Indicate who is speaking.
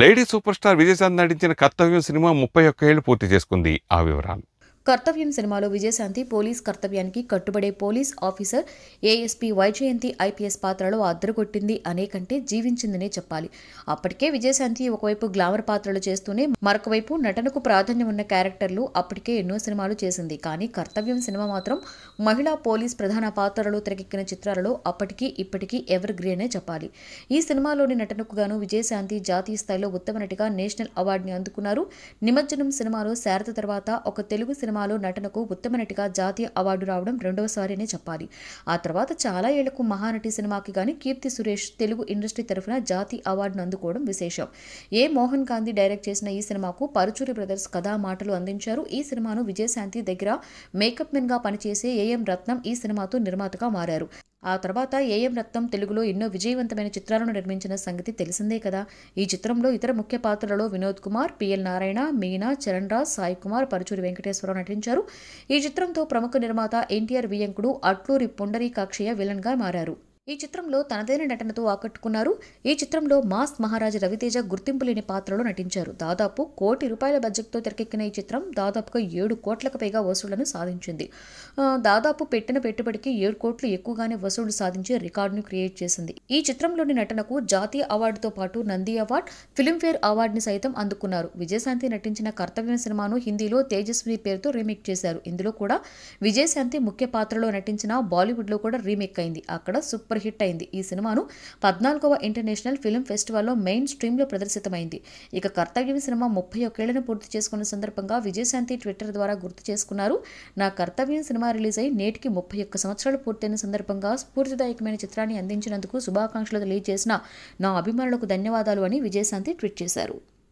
Speaker 1: lady super star Vijayashant నటించిన కర్తవ్యం cinema ముప్పై ఒక్క ఏళ్ళు పూర్తి చేసుకుంది ఆ వివరాలు కర్తవ్యం సినిమాలో విజయశాంతి పోలీస్ కర్తవ్యానికి కట్టుబడే police officer ASP Vyjayanthi IPS పాత్రలో అద్దరుగొట్టింది అనే కంటే జీవించిందనే చెప్పాలి అప్పటికే విజయశాంతి ఒకవైపు గ్లామర్ పాత్రలు చేస్తూనే మరొకవైపు నటనకు ప్రాధాన్యం ఉన్న క్యారెక్టర్లు అప్పటికే ఎన్నో సినిమాలు చేసింది కానీ కర్తవ్యం సినిమా మాత్రం మహిళా పోలీస్ ప్రధాన పాత్రలో తెరకెక్కిన చిత్రాలలో అప్పటికీ ఇప్పటికీ ఎవర్ గ్రీనే చెప్పాలి ఈ సినిమాలోని నటనకు గాను విజయశాంతి జాతీయ స్థాయిలో ఉత్తమ నటిగా నేషనల్ అవార్డుని అందుకున్నారు నిమజ్జనం సినిమాలో శారద తర్వాత ఒక తెలుగు సినిమా సినిమాలో నటనకు ఉత్తమ నటిగా జాతీయ అవార్డు రావడం రెండవసారి అనే చెప్పాలి ఆ తర్వాత చాలా ఏళ్లకు మహానటి సినిమాకి కానీ కీర్తి సురేష్ తెలుగు ఇండస్ట్రీ తరఫున జాతీయ అవార్డును అందుకోవడం విశేషం ఏ మోహన్ గాంధీ డైరెక్ట్ చేసిన ఈ సినిమాకు పరుచూరి బ్రదర్స్ కథా మాటలు అందించారు ఈ సినిమాను విజయశాంతి దగ్గర మేకప్ మెన్గా పనిచేసే ఏఎం రత్నం ఈ సినిమాతో నిర్మాతగా మారారు ఆ తర్వాత ఏఎం రక్తం తెలుగులో ఎన్నో విజయవంతమైన చిత్రాలను నిర్మించిన సంగతి తెలిసిందే కదా ఈ చిత్రంలో ఇతర ముఖ్య పాత్రలలో వినోద్ కుమార్ పిఎల్ నారాయణ మీనా చరణ్ రాజ్ సాయి కుమార్ పరుచూరి వెంకటేశ్వరరావు నటించారు ఈ చిత్రంతో ప్రముఖ నిర్మాత ఎన్టీఆర్ వియంకుడు అట్లూరి పొండరీకాక్షయ్య విలన్గా మారారు ఈ చిత్రంలో తనదైన నటనతో ఆకట్టుకున్నారు ఈ చిత్రంలో మాస్ మహారాజ రవితేజ గుర్తింపు లేని పాత్రలో నటించారు దాదాపు కోటి రూపాయల బడ్జెట్తో తెరకెక్కిన ఈ చిత్రం దాదాపుగా ఏడు కోట్లకు పైగా వసూళ్లను సాధించింది దాదాపు పెట్టిన పెట్టుబడికి ఏడు కోట్లు ఎక్కువగానే వసూళ్లు సాధించి రికార్డును క్రియేట్ చేసింది ఈ చిత్రంలోని నటనకు జాతీయ అవార్డుతో పాటు నంది అవార్డ్ ఫిల్మ్ఫేర్ అవార్డుని సైతం అందుకున్నారు విజయశాంతి నటించిన కర్తవ్యం సినిమాను హిందీలో తేజస్వి పేరుతో రీమేక్ చేశారు ఇందులో కూడా విజయశాంతి ముఖ్య పాత్రలో నటించిన బాలీవుడ్లో కూడా రీమేక్ అయింది అక్కడ సూపర్ సూపర్ హిట్ అయింది ఈ సినిమాను పద్నాలుగవ ఇంటర్నేషనల్ ఫిల్మ్ ఫెస్టివల్లో మెయిన్ స్ట్రీమ్లో ప్రదర్శితమైంది ఇక కర్తవ్యం సినిమా ముప్పై ఒకేళ్లను పూర్తి చేసుకున్న సందర్భంగా విజయశాంతి ట్విట్టర్ ద్వారా గుర్తు చేసుకున్నారు నా కర్తవ్యం సినిమా రిలీజ్ అయి నేటికి ముప్పై ఒక్క సంవత్సరాలు పూర్తయిన సందర్భంగా స్ఫూర్తిదాయకమైన చిత్రాన్ని అందించినందుకు శుభాకాంక్షలు తెలియజేసిన నా అభిమానులకు ధన్యవాదాలు అని విజయశాంతి ట్వీట్ చేశారు